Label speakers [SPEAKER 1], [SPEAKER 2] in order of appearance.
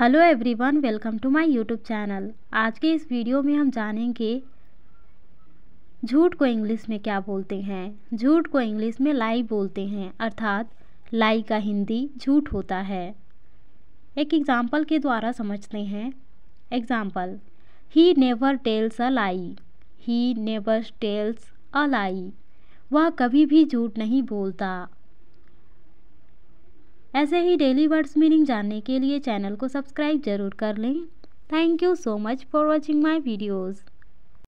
[SPEAKER 1] hello everyone welcome to my YouTube channel आज के इस वीडियो में हम जानेंगे झूठ को इंग्लिश में क्या बोलते हैं झूठ को इंग्लिश में लाई बोलते हैं अर्थात लाई का हिंदी झूठ होता है एक एग्ज़ाम्पल के द्वारा समझते हैं example he never tells a lie he never tells a lie वह कभी भी झूठ नहीं बोलता ऐसे ही डेली वर्ड्स मीनिंग जानने के लिए चैनल को सब्सक्राइब जरूर कर लें thank you so much for watching my videos